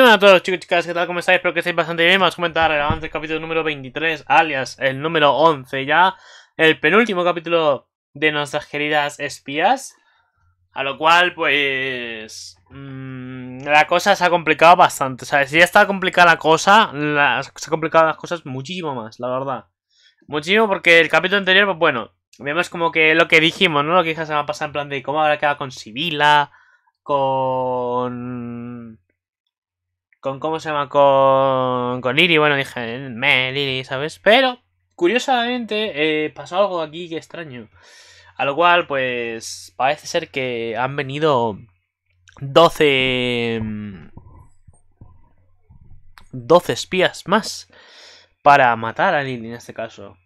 bueno a todos chicos y chicas, ¿qué tal? ¿Cómo estáis? Espero que estéis bastante bien. Vamos a comentar el capítulo número 23, alias el número 11 ya. El penúltimo capítulo de nuestras queridas espías. A lo cual, pues... Mm, la cosa se ha complicado bastante. O sea, si ya está complicada la cosa, se ha complicado las cosas muchísimo más, la verdad. Muchísimo porque el capítulo anterior, pues bueno, vemos como que lo que dijimos, ¿no? Lo que dije se va a pasar en plan de cómo ahora queda con Sibila, con con cómo se llama, con, con bueno, dije, me, Lili, ¿sabes? Pero, curiosamente, eh, pasó algo aquí que extraño. A lo cual, pues, parece ser que han venido 12... 12 mm, espías más para matar a Lili, en este caso.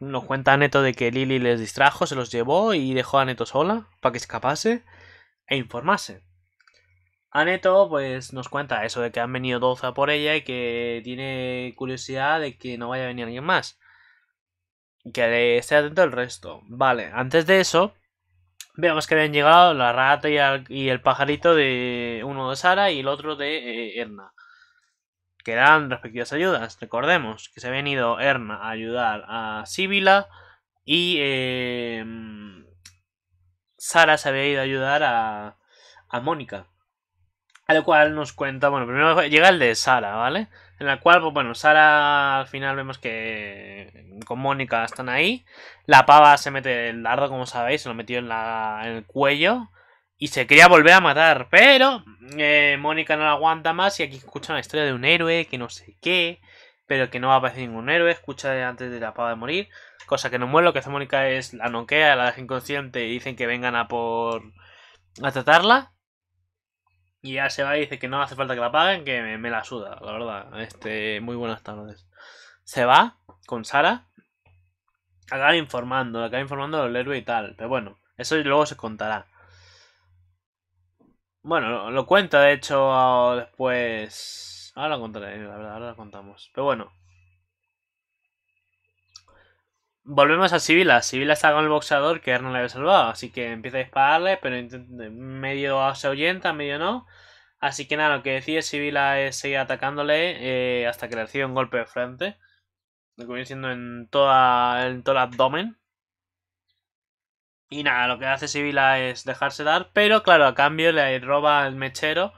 Nos cuenta Neto de que Lili les distrajo, se los llevó y dejó a Neto sola para que escapase e informase. Aneto pues nos cuenta eso de que han venido 12 a por ella y que tiene curiosidad de que no vaya a venir alguien más. Que esté atento el resto. Vale, antes de eso, veamos que habían llegado la rata y, el pajarito de uno de Sara y el otro de eh, Erna. Que eran respectivas ayudas. Recordemos que se ha ido Erna a ayudar a Sibila y em, Sara se había ido a ayudar a, a Mónica. A lo cual nos cuenta, bueno, primero llega el de Sara, ¿vale? En la cual, pues bueno, Sara al final vemos que con Mónica están ahí. La pava se mete el dardo, como sabéis, se lo metió en, la, el cuello. Y se quería volver a matar, pero eh, Mónica no la aguanta más y aquí escucha la historia de un héroe que no sé qué, pero que no va a aparecer ningún héroe, escucha antes de la pava de morir, cosa que no muere, lo que hace Mónica es la noquea, la deja inconsciente y dicen que vengan a por... a tratarla. Y ya se va y dice que no hace falta que la paguen, que me, la suda, la verdad. Este, muy buenas tardes. Se va con Sara. Acaba informando, acaba informando del héroe y tal. Pero bueno, eso luego se contará. Bueno, lo, cuento cuenta de hecho después. Ahora lo contaré, la verdad, ahora lo contamos. Pero bueno, Volvemos a Sibila. Sibila está con el boxeador que no le había salvado. Así que empieza a dispararle, pero medio se ahuyenta, medio no. Así que nada, lo que decide Sibila es seguir atacándole eh, hasta que le recibe un golpe de frente. Lo que viene siendo en, en todo el abdomen. Y nada, lo que hace Sibila es dejarse dar, pero claro, a cambio le roba el mechero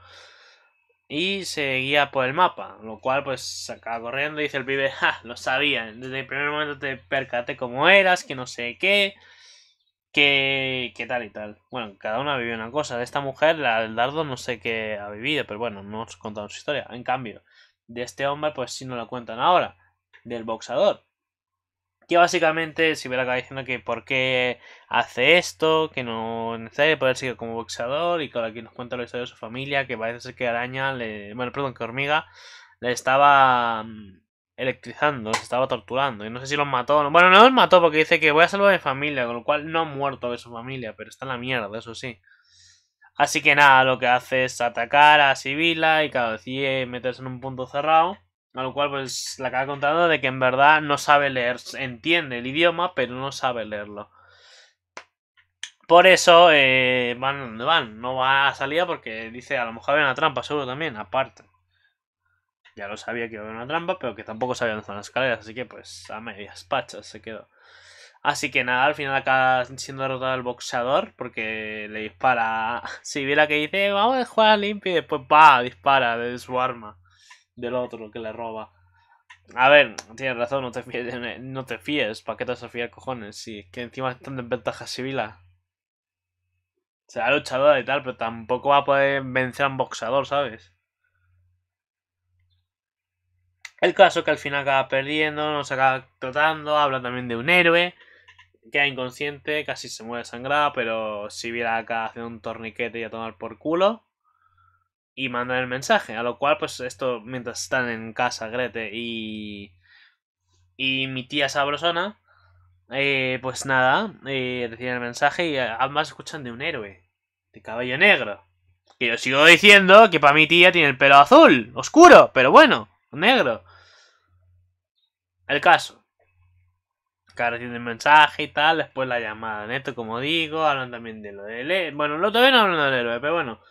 y seguía por el mapa, lo cual pues se acaba corriendo y dice el pibe, ja, lo sabía, desde el primer momento te percaté cómo eras, que no sé qué, que, tal y tal. Bueno, cada uno ha vivido una cosa, de esta mujer, la del dardo, no sé qué ha vivido, pero bueno, no os contamos su historia. En cambio, de este hombre pues sí no la cuentan ahora, del boxador que básicamente se acaba diciendo que por qué hace esto, que no necesita poder seguir como boxeador y con aquí nos cuenta la historia de su familia, que parece ser que araña, le, bueno, perdón, que hormiga le estaba mm, electrizando, se estaba torturando y no sé si los mató, bueno, no los mató porque dice que voy a salvar a mi familia, con lo cual no ha muerto de su familia, pero está en la mierda, eso sí. Así que nada, lo que hace es atacar a Sibila y cada vez meterse en un punto cerrado a lo cual, pues, la acaba contando de que en verdad no sabe leer, entiende el idioma, pero no sabe leerlo. Por eso eh, van donde van, no va a salir porque dice a lo mejor había una trampa, seguro también, aparte. Ya lo sabía que había una trampa, pero que tampoco sabía dónde están las escaleras, así que pues a medias pachas se quedó. Así que nada, al final acaba siendo derrotado el boxeador porque le dispara. Si viera que dice, vamos a jugar limpio y después va, dispara de su arma del otro que le roba. A ver, tienes razón, no te fíes, no te fíes ¿para qué te vas a cojones? sí, que encima están en ventaja ah. Se ha luchadora y tal, pero tampoco va a poder vencer a un boxador, ¿sabes? El caso que al final acaba perdiendo, nos acaba tratando, habla también de un héroe, queda inconsciente, casi se mueve sangrada, pero si Sibila acá haciendo un torniquete y a tomar por culo y mandan el mensaje. A lo cual, pues esto, mientras están en casa Grete y, y mi tía Sabrosona, eh, pues nada, eh, reciben el mensaje y ambas escuchan de un héroe, de cabello negro. Que yo sigo diciendo que para mi tía tiene el pelo azul, oscuro, pero bueno, negro. El caso. Que reciben el mensaje y tal, después la llamada neto, como digo, hablan también de lo del héroe. Bueno, lo todavía no hablan del héroe, pero bueno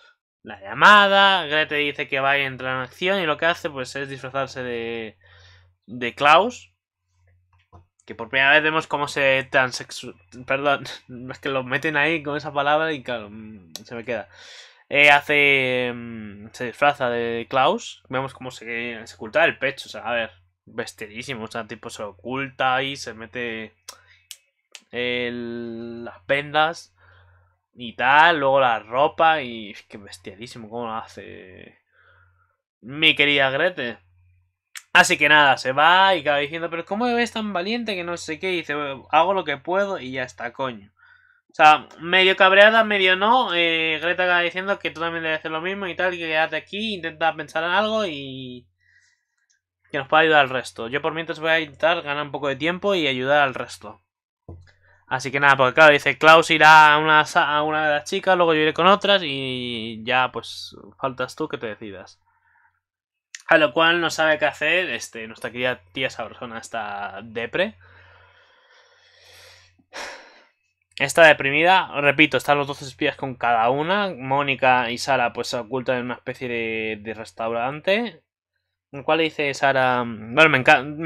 la llamada, Grete dice que va a entrar en acción y lo que hace pues es disfrazarse de, Klaus. Que por primera vez vemos cómo se transexu... Perdón, es que lo meten ahí con esa palabra y claro, mm, se me queda. Eh, hace... Mm, se disfraza de Klaus. Vemos cómo se, oculta el pecho, o sea, a ver, vestidísimo, o sea, tipo se oculta y se mete las vendas y tal, luego la ropa y es que bestialísimo cómo lo hace mi querida Grete. Así que nada, se va y acaba diciendo, pero ¿cómo ves tan valiente que no sé qué? dice, hago lo que puedo y ya está, coño. O sea, medio cabreada, medio no. Eh, Greta acaba diciendo que tú también debes hacer lo mismo y tal, que quédate aquí, intenta pensar en algo y... Que nos pueda ayudar al resto. Yo por mientras voy a intentar ganar un poco de tiempo y ayudar al resto. Así que nada, porque claro, dice Klaus irá a una, de las chicas, luego yo iré con otras y ya pues faltas tú que te decidas. A lo cual no sabe qué hacer, este, nuestra querida tía sabrosona está depre. Está deprimida, repito, están los dos espías con cada una. Mónica y Sara pues se ocultan en una especie de restaurante lo cual dice Sara. Bueno, me,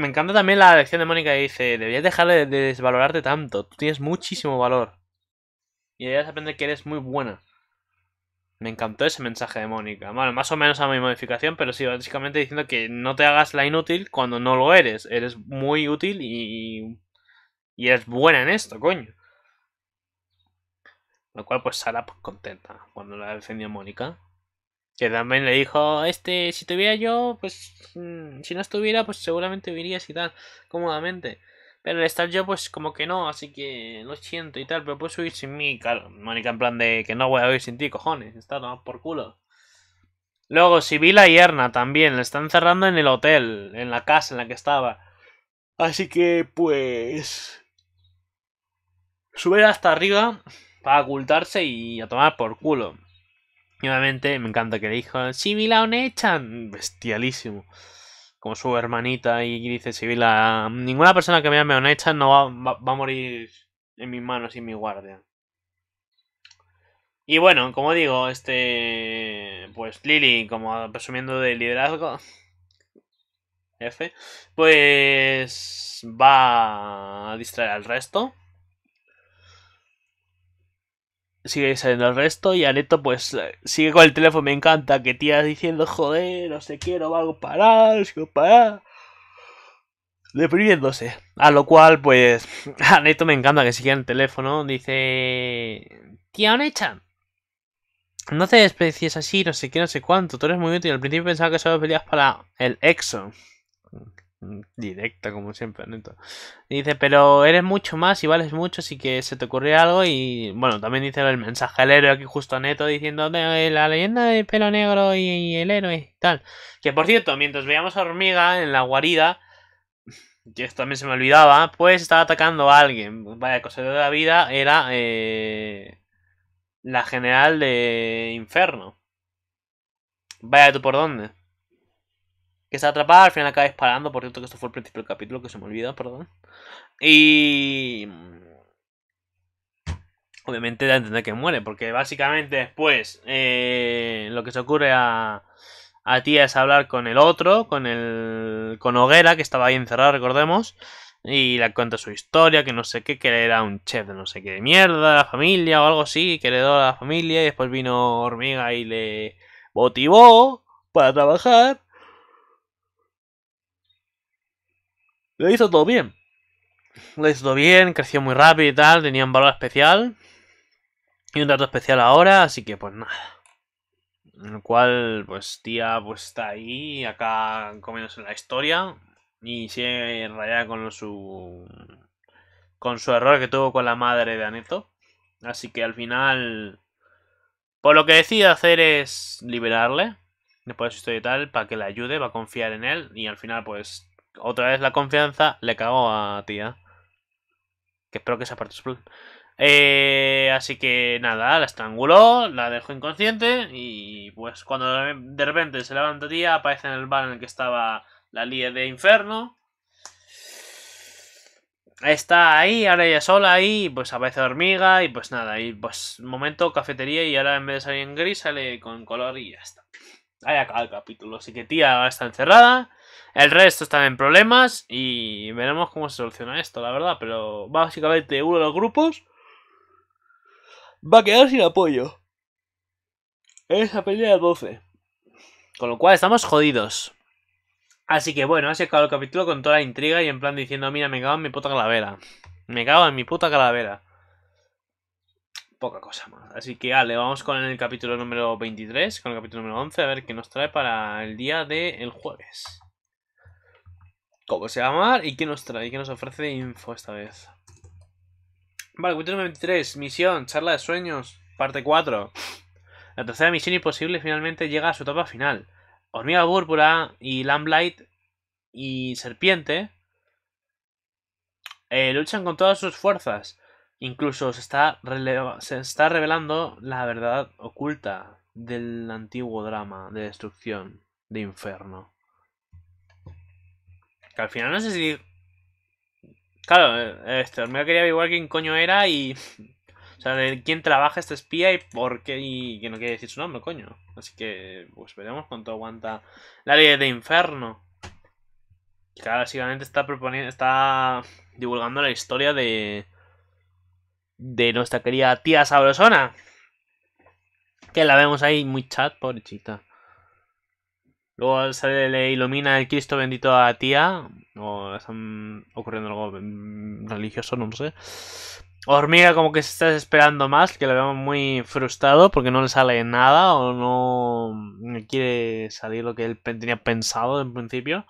encanta también la lección de Mónica y dice: Deberías dejar de desvalorarte tanto. Tú tienes muchísimo valor. Y deberías aprender que eres muy buena. Me encantó ese mensaje de Mónica. Bueno, más o menos a mi modificación, pero sí, básicamente diciendo que no te hagas la inútil cuando no lo eres. Eres muy útil y. Y eres buena en esto, coño. Lo cual, pues Sara pues, contenta cuando la ha defendió Mónica. Que también le dijo, este, si te hubiera yo, pues, mm, si no estuviera, pues seguramente vivirías y tal, cómodamente. Pero el estar yo, pues, como que no, así que lo siento y tal, pero puedes huir sin mí, claro. Mónica, en plan de que no voy a huir sin ti, cojones, está tomado por culo. Luego, Sibila y Erna también, le están cerrando en el hotel, en la casa en la que estaba. Así que, pues... Subir hasta arriba para ocultarse y a tomar por culo. Y obviamente me encanta que le dijo, Sibila Onechan, bestialísimo. Como su hermanita y dice, Sibila, ninguna persona que me llame Onechan no va, a morir en mis manos y en mi guardia. Y bueno, como digo, este. Pues Lily, como presumiendo de liderazgo. F. Pues. Va a distraer al resto sigue saliendo el resto y Aneto pues sigue con el teléfono, me encanta, que tía diciendo, joder, no sé qué, no algo parar, no sigo parar. Deprimiéndose. A lo cual, pues, Aneto me encanta que siga en el teléfono. Dice... Tía Onecha. No te desprecies así, no sé qué, no sé cuánto. Tú eres muy útil. Al principio pensaba que solo peleas para el EXO. Mm, directa, como siempre, neto. dice, pero eres mucho más y vales mucho, así que se te ocurrió algo. Y bueno, también dice el mensaje al héroe aquí justo neto diciendo eh, la leyenda del pelo negro y, el héroe tal. Que por cierto, mientras veíamos a Hormiga en la guarida, que esto también se me olvidaba, pues estaba atacando a alguien. Vaya, cosa de la vida era eh, la general de Inferno. Vaya tú por dónde que a atrapar, al final acaba disparando, por cierto que esto fue el principio del capítulo, que se me olvida, perdón. Y... Mm, obviamente da a entender que muere, porque básicamente después eh, lo que se ocurre a, a Tía es hablar con el otro, con el con Hoguera, que estaba ahí encerrado, recordemos, y le cuenta su historia, que no sé qué, que era un chef de no sé qué de mierda, la familia o algo así, que heredó a la familia, y después vino Hormiga y le motivó para trabajar, Lo hizo todo bien. Lo hizo todo bien, creció muy rápido y tal, tenía un valor especial. Y un dato especial ahora, así que pues nada. En el cual, pues tía, pues está ahí, acá comiéndose la historia. Y sigue rayada con su. con su error que tuvo con la madre de Aneto. Así que al final. Pues lo que decide hacer es liberarle. Después de su historia y tal, para que le ayude, va a confiar en él. Y al final, pues otra vez la confianza le cago a tía. Que espero que se parte de eh, así que nada, la estranguló, la dejó inconsciente y pues cuando de repente se levanta tía aparece en el bar en el que estaba la Lía de Inferno. Está ahí, ahora ella sola ahí, pues aparece hormiga y pues nada, y pues momento cafetería y ahora en vez de salir en gris sale con color y ya está. Ahí acaba el capítulo, así que tía está encerrada. El resto están en problemas y veremos cómo se soluciona esto, la verdad. Pero básicamente uno de los grupos va a quedar sin apoyo. Es la pelea de 12. Con lo cual estamos jodidos. Así que bueno, así acabado el capítulo con toda la intriga y en plan diciendo, mira, me cago en mi puta calavera. Me cago en mi puta calavera. Poca cosa más. Así que vale, vamos con el capítulo número 23, con el capítulo número 11, a ver qué nos trae para el día del el jueves cómo se llama y qué nos trae, qué nos ofrece info esta vez. Vale, 23, misión, charla de sueños, parte 4. La tercera misión imposible finalmente llega a su etapa final. Hormiga Púrpura y Lamblight y Serpiente eh, luchan con todas sus fuerzas. Incluso se está, se está revelando la verdad oculta del antiguo drama de destrucción de Inferno. Que al final no sé si. Claro, este, me quería averiguar quién coño era y. O sea, de quién trabaja este espía y por qué. Y que no quiere decir su nombre, coño. Así que, pues veremos cuánto aguanta la ley de Inferno. Que básicamente está proponiendo. Está divulgando la historia de. De nuestra querida tía Sabrosona. Que la vemos ahí muy chat, pobrecita. Luego sale le ilumina el Cristo bendito a tía. O están ocurriendo algo mm, religioso, no sé. Hormiga como que se está esperando más, que le vemos muy frustrado porque no le sale nada o no quiere salir lo que él tenía pensado en principio.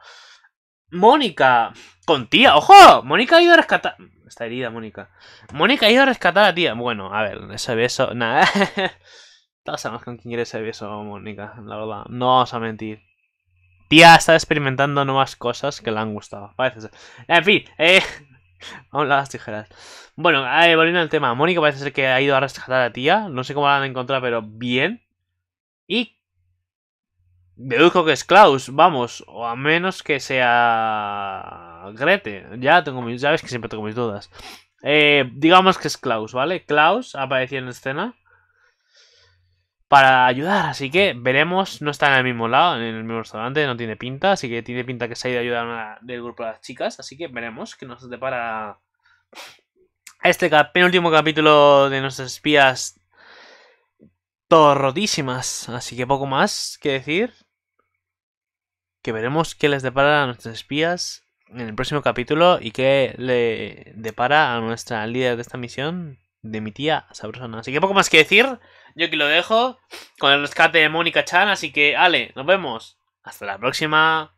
Mónica, con tía, ojo, Mónica ha ido a rescatar... Está herida Mónica. Mónica ha ido a rescatar a tía. Bueno, a ver, ese beso, nada. Todos sabemos con quién quiere ese beso, Mónica, la verdad. No vamos a mentir tía está experimentando nuevas cosas que le han gustado. Parece ser. En fin, eh. Vamos a las tijeras. Bueno, eh, volviendo al tema. Mónica parece ser que ha ido a rescatar a tía. No sé cómo la han encontrado, pero bien. Y. Deduzco que es Klaus, vamos. O a menos que sea. Grete. Ya tengo mis. Ya ves que siempre tengo mis dudas. Eh, digamos que es Klaus, ¿vale? Klaus aparecía en escena para ayudar. Así que veremos, no está en el mismo lado, en el mismo restaurante, no tiene pinta, así que tiene pinta que se ha ido a ayudar una, del grupo de las chicas, así que veremos que nos depara este penúltimo capítulo de nuestras espías rotísimas Así que poco más que decir. Que veremos qué les depara a nuestras espías en el próximo capítulo y qué le depara a nuestra líder de esta misión, de mi tía Sabrosona. Así que poco más que decir. Yo aquí lo dejo con el rescate de Mónica Chan. Así que, Ale, nos vemos. Hasta la próxima.